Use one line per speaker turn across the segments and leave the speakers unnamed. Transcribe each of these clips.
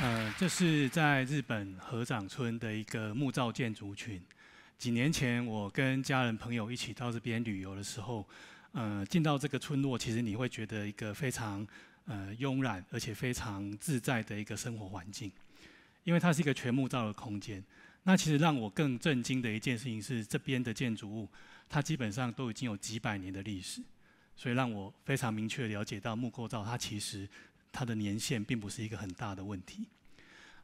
呃，这是在日本河长村的一个木造建筑群。几年前，我跟家人朋友一起到这边旅游的时候，呃，进到这个村落，其实你会觉得一个非常呃慵懒而且非常自在的一个生活环境，因为它是一个全木造的空间。那其实让我更震惊的一件事情是，这边的建筑物它基本上都已经有几百年的历史，所以让我非常明确了解到木构造它其实。它的年限并不是一个很大的问题。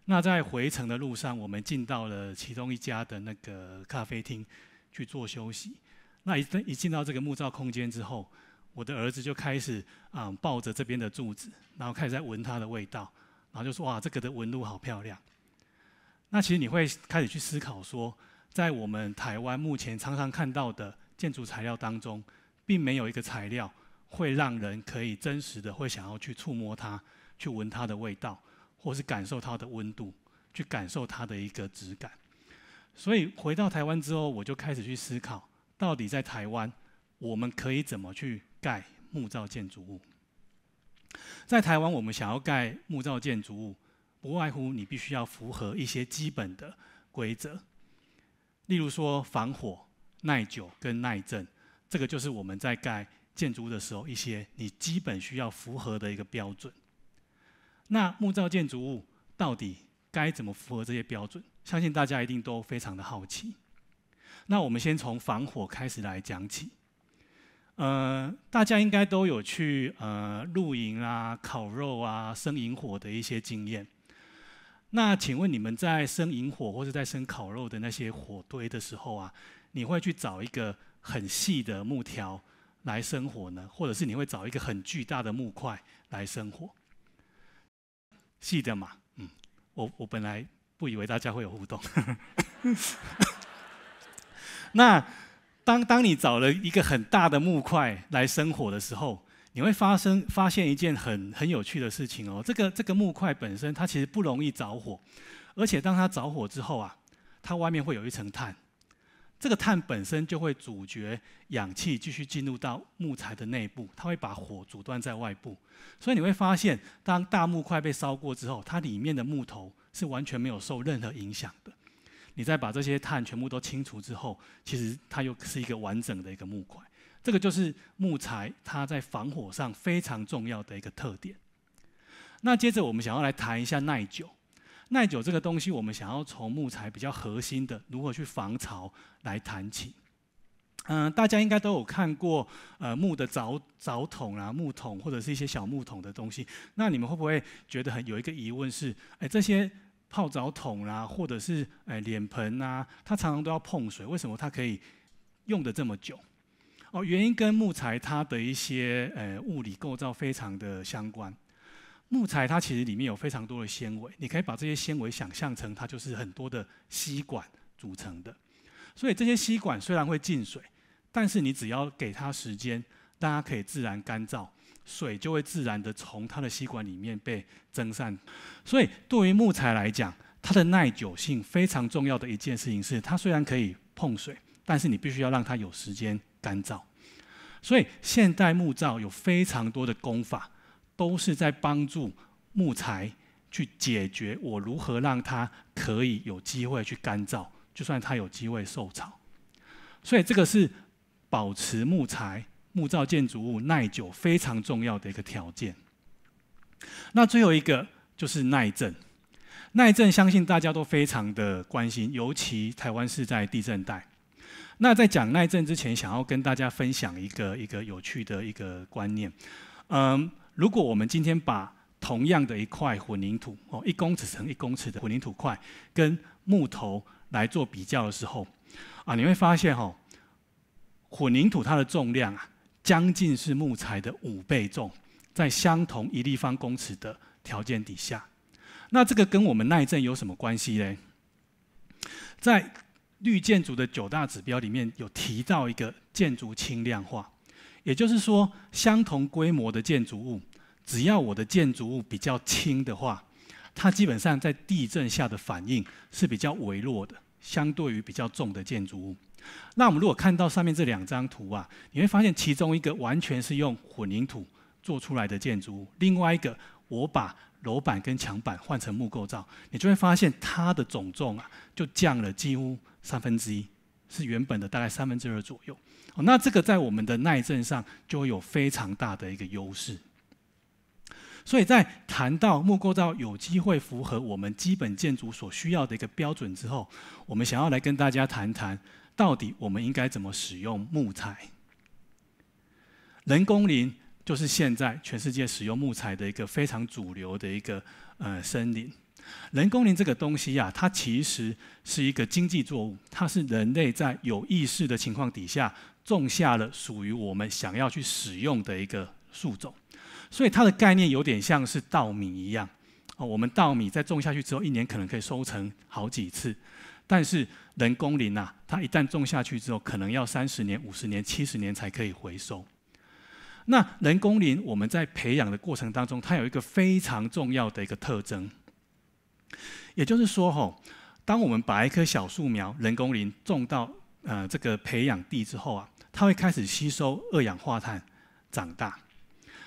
那在回程的路上，我们进到了其中一家的那个咖啡厅去做休息。那一一进到这个木造空间之后，我的儿子就开始啊抱着这边的柱子，然后开始在闻它的味道，然后就说：“哇，这个的纹路好漂亮。”那其实你会开始去思考说，在我们台湾目前常常看到的建筑材料当中，并没有一个材料。会让人可以真实的会想要去触摸它，去闻它的味道，或是感受它的温度，去感受它的一个质感。所以回到台湾之后，我就开始去思考，到底在台湾我们可以怎么去盖木造建筑物？在台湾，我们想要盖木造建筑物，不外乎你必须要符合一些基本的规则，例如说防火、耐久跟耐震。这个就是我们在盖。建筑物的时候，一些你基本需要符合的一个标准。那木造建筑物到底该怎么符合这些标准？相信大家一定都非常的好奇。那我们先从防火开始来讲起。呃，大家应该都有去呃露营啊、烤肉啊、生营火的一些经验。那请问你们在生营火或者在生烤肉的那些火堆的时候啊，你会去找一个很细的木条？来生火呢？或者是你会找一个很巨大的木块来生火？记得嘛，嗯，我我本来不以为大家会有互动。那当当你找了一个很大的木块来生火的时候，你会发生发现一件很很有趣的事情哦。这个这个木块本身它其实不容易着火，而且当它着火之后啊，它外面会有一层碳。这个碳本身就会阻绝氧气继续进入到木材的内部，它会把火阻断在外部。所以你会发现，当大木块被烧过之后，它里面的木头是完全没有受任何影响的。你再把这些碳全部都清除之后，其实它又是一个完整的一个木块。这个就是木材它在防火上非常重要的一个特点。那接着我们想要来谈一下耐久。耐久这个东西，我们想要从木材比较核心的如何去防潮来谈起。嗯，大家应该都有看过，呃，木的澡澡桶啊、木桶或者是一些小木桶的东西。那你们会不会觉得很有一个疑问是：哎，这些泡澡桶啊，或者是哎脸盆啊，它常常都要碰水，为什么它可以用的这么久？哦，原因跟木材它的一些呃物理构造非常的相关。木材它其实里面有非常多的纤维，你可以把这些纤维想象成它就是很多的吸管组成的。所以这些吸管虽然会进水，但是你只要给它时间，它可以自然干燥，水就会自然的从它的吸管里面被蒸散。所以对于木材来讲，它的耐久性非常重要的一件事情是，它虽然可以碰水，但是你必须要让它有时间干燥。所以现代木造有非常多的工法。都是在帮助木材去解决我如何让它可以有机会去干燥，就算它有机会受潮。所以这个是保持木材木造建筑物耐久非常重要的一个条件。那最后一个就是耐震，耐震相信大家都非常的关心，尤其台湾是在地震带。那在讲耐震之前，想要跟大家分享一个一个有趣的一个观念，嗯。如果我们今天把同样的一块混凝土哦一公尺乘一公尺的混凝土块跟木头来做比较的时候，啊你会发现哦，混凝土它的重量啊将近是木材的五倍重，在相同一立方公尺的条件底下，那这个跟我们耐震有什么关系呢？在绿建筑的九大指标里面有提到一个建筑轻量化。也就是说，相同规模的建筑物，只要我的建筑物比较轻的话，它基本上在地震下的反应是比较微弱的，相对于比较重的建筑物。那我们如果看到上面这两张图啊，你会发现其中一个完全是用混凝土做出来的建筑物，另外一个我把楼板跟墙板换成木构造，你就会发现它的总重啊就降了几乎三分之一，是原本的大概三分之二左右。哦，那这个在我们的耐震上就会有非常大的一个优势。所以在谈到木构造有机会符合我们基本建筑所需要的一个标准之后，我们想要来跟大家谈谈，到底我们应该怎么使用木材？人工林就是现在全世界使用木材的一个非常主流的一个呃森林。人工林这个东西啊，它其实是一个经济作物，它是人类在有意识的情况底下。种下了属于我们想要去使用的一个树种，所以它的概念有点像是稻米一样，哦，我们稻米在种下去之后，一年可能可以收成好几次，但是人工林呐，它一旦种下去之后，可能要三十年、五十年、七十年才可以回收。那人工林我们在培养的过程当中，它有一个非常重要的一个特征，也就是说吼，当我们把一棵小树苗人工林种到呃这个培养地之后啊。它会开始吸收二氧化碳长大，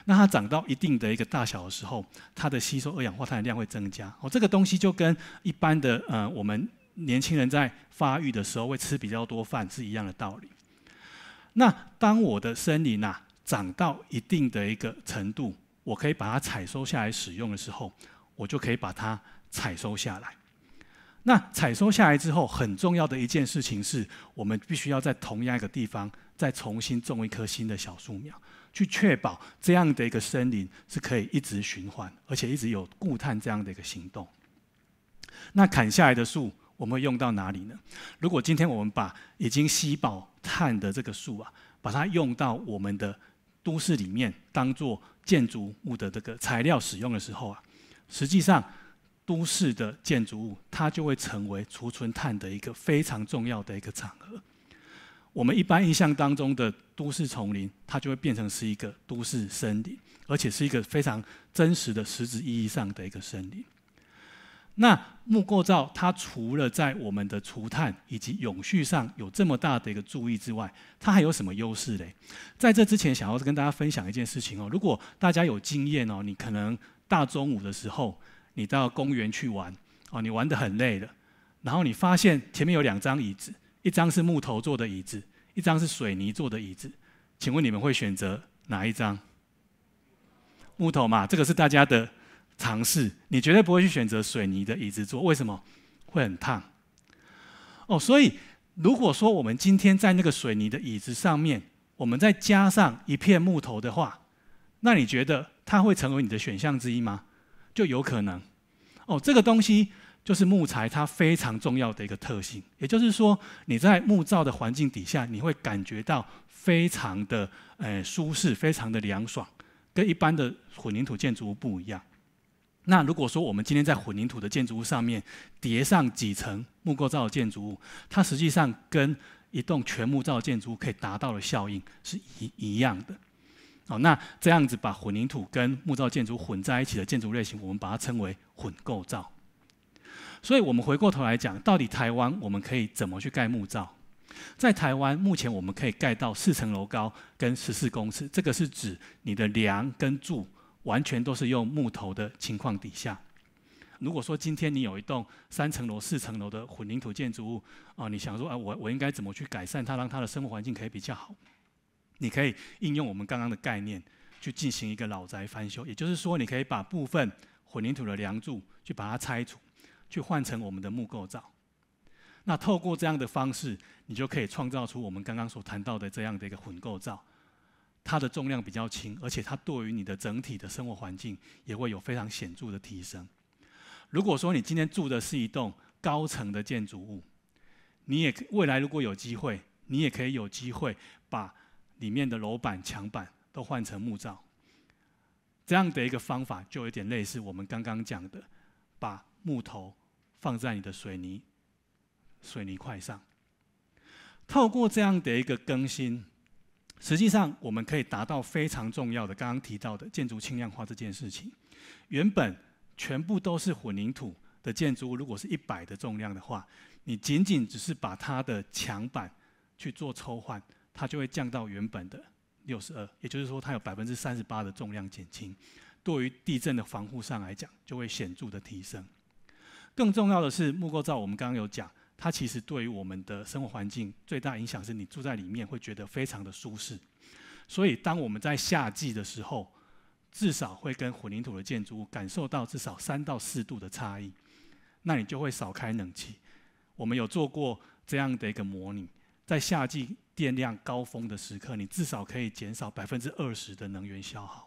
那它长到一定的一个大小的时候，它的吸收二氧化碳的量会增加。哦，这个东西就跟一般的呃，我们年轻人在发育的时候会吃比较多饭是一样的道理。那当我的森林呐长到一定的一个程度，我可以把它采收下来使用的时候，我就可以把它采收下来。那采收下来之后，很重要的一件事情是我们必须要在同样一个地方。再重新种一棵新的小树苗，去确保这样的一个森林是可以一直循环，而且一直有固碳这样的一个行动。那砍下来的树，我们会用到哪里呢？如果今天我们把已经吸饱碳的这个树啊，把它用到我们的都市里面，当做建筑物的这个材料使用的时候啊，实际上都市的建筑物它就会成为储存碳的一个非常重要的一个场合。我们一般印象当中的都市丛林，它就会变成是一个都市森林，而且是一个非常真实的、实质意义上的一个森林。那木构造它除了在我们的除碳以及永续上有这么大的一个注意之外，它还有什么优势嘞？在这之前，想要跟大家分享一件事情哦。如果大家有经验哦，你可能大中午的时候，你到公园去玩哦，你玩得很累了，然后你发现前面有两张椅子。一张是木头做的椅子，一张是水泥做的椅子，请问你们会选择哪一张？木头嘛，这个是大家的尝试。你绝对不会去选择水泥的椅子坐，为什么？会很烫。哦，所以如果说我们今天在那个水泥的椅子上面，我们再加上一片木头的话，那你觉得它会成为你的选项之一吗？就有可能。哦，这个东西。就是木材，它非常重要的一个特性，也就是说，你在木造的环境底下，你会感觉到非常的呃舒适，非常的凉爽，跟一般的混凝土建筑物不一样。那如果说我们今天在混凝土的建筑物上面叠上几层木构造的建筑物，它实际上跟一栋全木造建筑可以达到的效应是一一样的。哦，那这样子把混凝土跟木造建筑混在一起的建筑类型，我们把它称为混构造。所以我们回过头来讲，到底台湾我们可以怎么去盖木造？在台湾目前我们可以盖到四层楼高跟十四公尺，这个是指你的梁跟柱完全都是用木头的情况底下。如果说今天你有一栋三层楼、四层楼的混凝土建筑物，啊，你想说啊，我我应该怎么去改善它，让它的生活环境可以比较好？你可以应用我们刚刚的概念去进行一个老宅翻修，也就是说，你可以把部分混凝土的梁柱去把它拆除。去换成我们的木构造，那透过这样的方式，你就可以创造出我们刚刚所谈到的这样的一个混构造，它的重量比较轻，而且它对于你的整体的生活环境也会有非常显著的提升。如果说你今天住的是一栋高层的建筑物，你也未来如果有机会，你也可以有机会把里面的楼板、墙板都换成木造，这样的一个方法就有点类似我们刚刚讲的。把木头放在你的水泥、水泥块上，透过这样的一个更新，实际上我们可以达到非常重要的刚刚提到的建筑轻量化这件事情。原本全部都是混凝土的建筑物，如果是一百的重量的话，你仅仅只是把它的墙板去做抽换，它就会降到原本的六十二，也就是说它有百分之三十八的重量减轻。对于地震的防护上来讲，就会显著的提升。更重要的是，木构造我们刚刚有讲，它其实对于我们的生活环境最大影响是，你住在里面会觉得非常的舒适。所以，当我们在夏季的时候，至少会跟混凝土的建筑物感受到至少三到四度的差异，那你就会少开冷气。我们有做过这样的一个模拟，在夏季电量高峰的时刻，你至少可以减少百分之二十的能源消耗。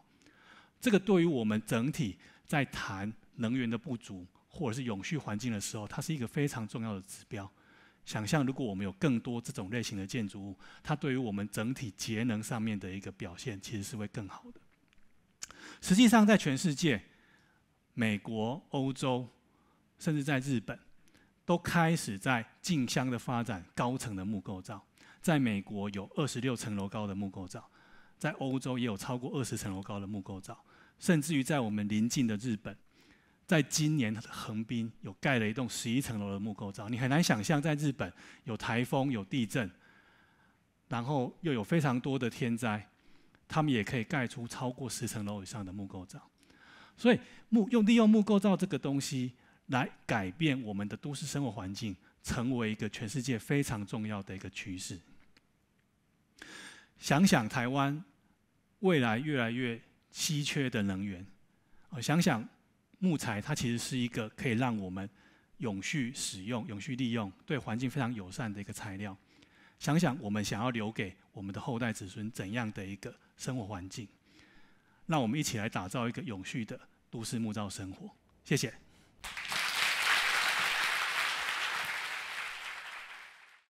这个对于我们整体在谈能源的不足或者是永续环境的时候，它是一个非常重要的指标。想象如果我们有更多这种类型的建筑物，它对于我们整体节能上面的一个表现，其实是会更好的。实际上，在全世界，美国、欧洲，甚至在日本，都开始在竞相的发展高层的木构造。在美国，有二十六层楼高的木构造；在欧洲，也有超过二十层楼高的木构造。甚至于在我们邻近的日本，在今年横滨有盖了一栋十一层楼的木构造，你很难想象在日本有台风、有地震，然后又有非常多的天灾，他们也可以盖出超过十层楼以上的木构造。所以木用利用木构造这个东西来改变我们的都市生活环境，成为一个全世界非常重要的一个趋势。想想台湾未来越来越。稀缺的能源，哦，想想木材，它其实是一个可以让我们永续使用、永续利用、对环境非常友善的一个材料。想想我们想要留给我们的后代子孙怎样的一个生活环境？让我们一起来打造一个永续的都市木造生活。谢谢。